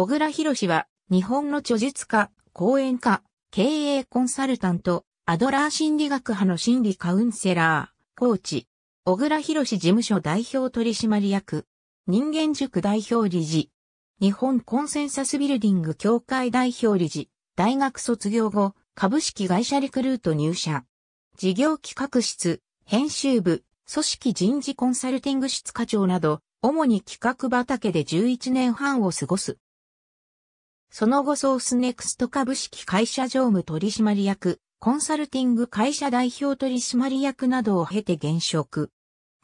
小倉博士は、日本の著述家、講演家、経営コンサルタント、アドラー心理学派の心理カウンセラー、コーチ、小倉博士事務所代表取締役、人間塾代表理事、日本コンセンサスビルディング協会代表理事、大学卒業後、株式会社リクルート入社、事業企画室、編集部、組織人事コンサルティング室課長など、主に企画畑で11年半を過ごす。その後ソースネクスト株式会社常務取締役、コンサルティング会社代表取締役などを経て現職。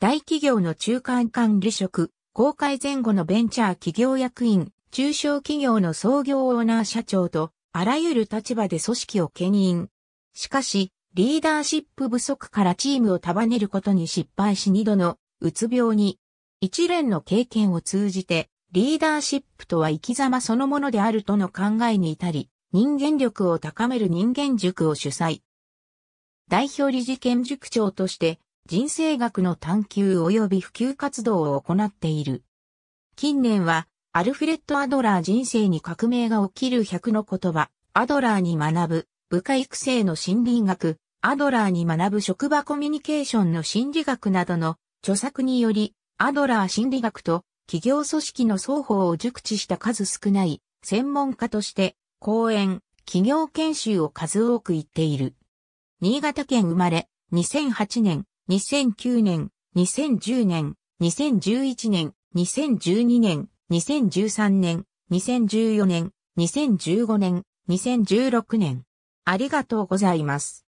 大企業の中間管理職、公開前後のベンチャー企業役員、中小企業の創業オーナー社長と、あらゆる立場で組織を兼任。しかし、リーダーシップ不足からチームを束ねることに失敗し二度のうつ病に、一連の経験を通じてリーダーシップとは生き様そのものであるとの考えに至り、人間力を高める人間塾を主催。代表理事兼塾長として、人生学の探求及び普及活動を行っている。近年は、アルフレッド・アドラー人生に革命が起きる100の言葉、アドラーに学ぶ、部下育成の心理学、アドラーに学ぶ職場コミュニケーションの心理学などの著作により、アドラー心理学と企業組織の双方を熟知した数少ない専門家として講演、企業研修を数多く行っている。新潟県生まれ、2008年、2009年、2010年、2011年、2012年、2013年、2014年、2015年、2016年。ありがとうございます。